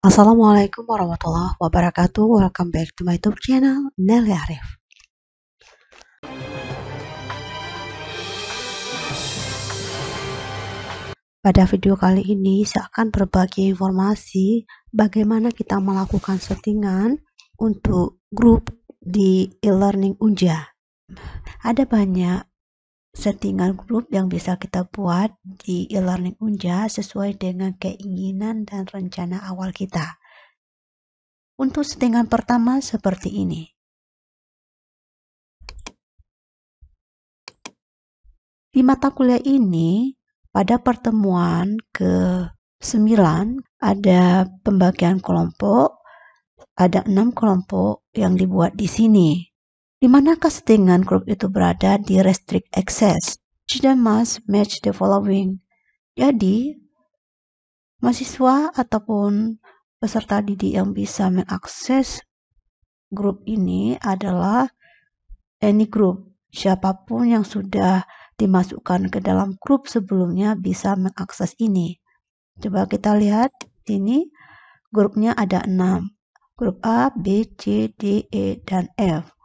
Assalamualaikum warahmatullahi wabarakatuh. Welcome back to my YouTube channel Nelly Arif. Pada video kali ini saya akan berbagi informasi bagaimana kita melakukan settingan untuk grup di e-learning Unja. Ada banyak settingan grup yang bisa kita buat di e-learning Unja sesuai dengan keinginan dan rencana awal kita. Untuk settingan pertama seperti ini. Di mata kuliah ini, pada pertemuan ke-9 ada pembagian kelompok, ada enam kelompok yang dibuat di sini di manakah settingan grup itu berada di restrict access. Student must match the following. Jadi, mahasiswa ataupun peserta didik yang bisa mengakses grup ini adalah any group. Siapapun yang sudah dimasukkan ke dalam grup sebelumnya bisa mengakses ini. Coba kita lihat sini, grupnya ada 6. Grup A, B, C, D, E, dan F.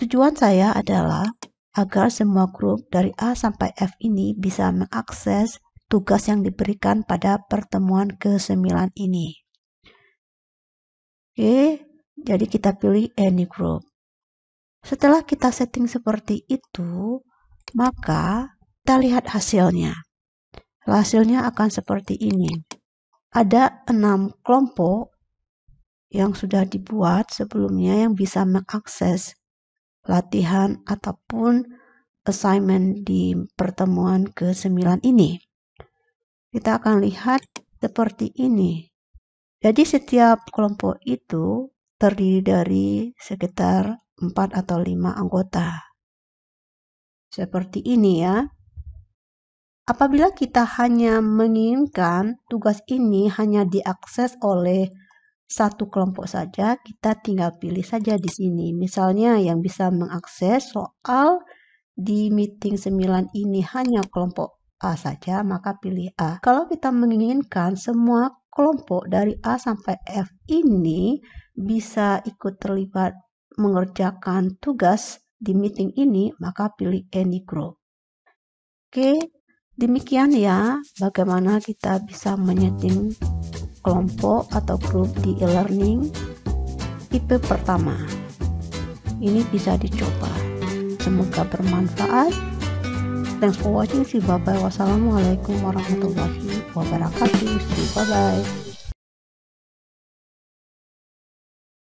Tujuan saya adalah agar semua grup dari A sampai F ini bisa mengakses tugas yang diberikan pada pertemuan ke-9 ini. Oke, jadi kita pilih any group. Setelah kita setting seperti itu, maka kita lihat hasilnya. Hasilnya akan seperti ini. Ada enam kelompok yang sudah dibuat sebelumnya yang bisa mengakses latihan ataupun assignment di pertemuan ke-9 ini. Kita akan lihat seperti ini. Jadi setiap kelompok itu terdiri dari sekitar 4 atau 5 anggota. Seperti ini ya. Apabila kita hanya menginginkan tugas ini hanya diakses oleh satu kelompok saja, kita tinggal pilih saja di sini. Misalnya yang bisa mengakses soal di meeting 9 ini hanya kelompok A saja, maka pilih A. Kalau kita menginginkan semua kelompok dari A sampai F ini bisa ikut terlibat mengerjakan tugas di meeting ini, maka pilih any group. Oke, demikian ya bagaimana kita bisa menyeting kelompok atau grup di e-learning tipe pertama. Ini bisa dicoba. Semoga bermanfaat. Thanks for watching. See you bye bye. Wassalamualaikum warahmatullahi wabarakatuh. See you bye bye.